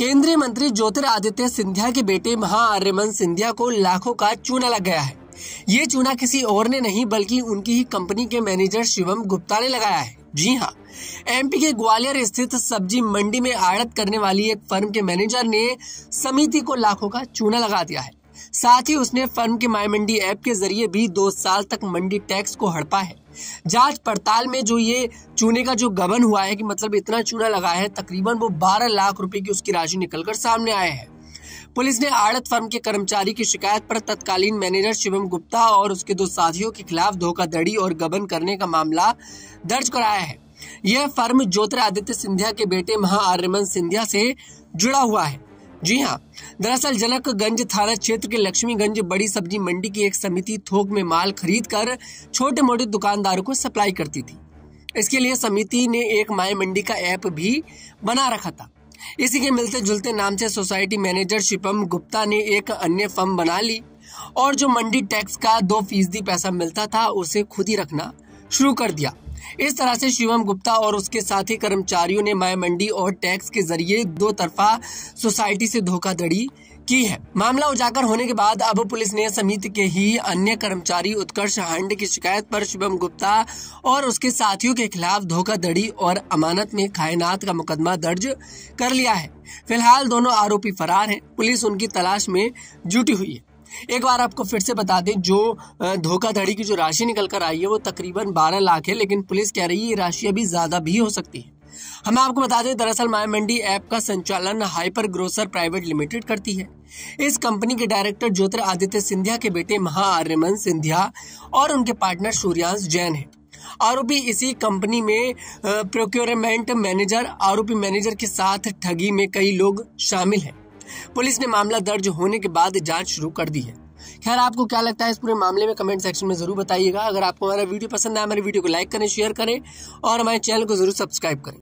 केंद्रीय मंत्री ज्योतिरादित्य सिंधिया के बेटे महाआर्यमन सिंधिया को लाखों का चूना लग गया है ये चूना किसी और ने नहीं बल्कि उनकी ही कंपनी के मैनेजर शिवम गुप्ता ने लगाया है जी हाँ एमपी के ग्वालियर स्थित सब्जी मंडी में आड़त करने वाली एक फर्म के मैनेजर ने समिति को लाखों का चूना लगा दिया है साथ ही उसने फर्म के माई मंडी ऐप के जरिए भी दो साल तक मंडी टैक्स को हड़पा है जांच पड़ताल में जो ये चूने का जो गबन हुआ है कि मतलब इतना चूना लगा है तकरीबन वो 12 लाख रुपए की उसकी राशि निकलकर सामने आया है पुलिस ने आड़त फर्म के कर्मचारी की शिकायत पर तत्कालीन मैनेजर शिवम गुप्ता और उसके दो साथियों के खिलाफ धोखाधड़ी और गबन करने का मामला दर्ज कराया है यह फर्म ज्योतिरादित्य सिंधिया के बेटे महा आर्यमन सिंधिया से जुड़ा हुआ है जी हाँ दरअसल जनकगंज थाना क्षेत्र के लक्ष्मीगंज बड़ी सब्जी मंडी की एक समिति थोक में माल खरीद कर छोटे मोटे दुकानदारों को सप्लाई करती थी इसके लिए समिति ने एक माय मंडी का ऐप भी बना रखा था इसी के मिलते जुलते नाम से सोसाइटी मैनेजर शिपम गुप्ता ने एक अन्य फर्म बना ली और जो मंडी टैक्स का दो फीसदी पैसा मिलता था उसे खुद ही रखना शुरू कर दिया इस तरह से शिवम गुप्ता और उसके साथी कर्मचारियों ने माया मंडी और टैक्स के जरिए दो तरफा सोसाइटी से धोखाधड़ी की है मामला उजागर होने के बाद अब पुलिस ने समिति के ही अन्य कर्मचारी उत्कर्ष हांड की शिकायत पर शिवम गुप्ता और उसके साथियों के खिलाफ धोखाधड़ी और अमानत में कायनात का मुकदमा दर्ज कर लिया है फिलहाल दोनों आरोपी फरार हैं पुलिस उनकी तलाश में जुटी हुई है एक बार आपको फिर से बता दें जो धोखाधड़ी की जो राशि निकल कर आई है वो तकरीबन बारह लाख है लेकिन पुलिस कह रही है ये राशि अभी ज़्यादा भी हो सकती है हम आपको बता दें दरअसल माया मंडी ऐप का संचालन हाइपर ग्रोसर प्राइवेट लिमिटेड करती है इस कंपनी के डायरेक्टर ज्योतिर आदित्य सिंधिया के बेटे महाआर्यमन सिंधिया और उनके पार्टनर सूर्यांश जैन है आरोपी इसी कंपनी में प्रोक्योरमेंट मैनेजर आरोपी मैनेजर के साथ ठगी में कई लोग शामिल हैं पुलिस ने मामला दर्ज होने के बाद जांच शुरू कर दी है खैर आपको क्या लगता है इस पूरे मामले में कमेंट सेक्शन में जरूर बताइएगा अगर आपको हमारा वीडियो पसंद आया हमारे वीडियो को लाइक करें शेयर करें और हमारे चैनल को जरूर सब्सक्राइब करें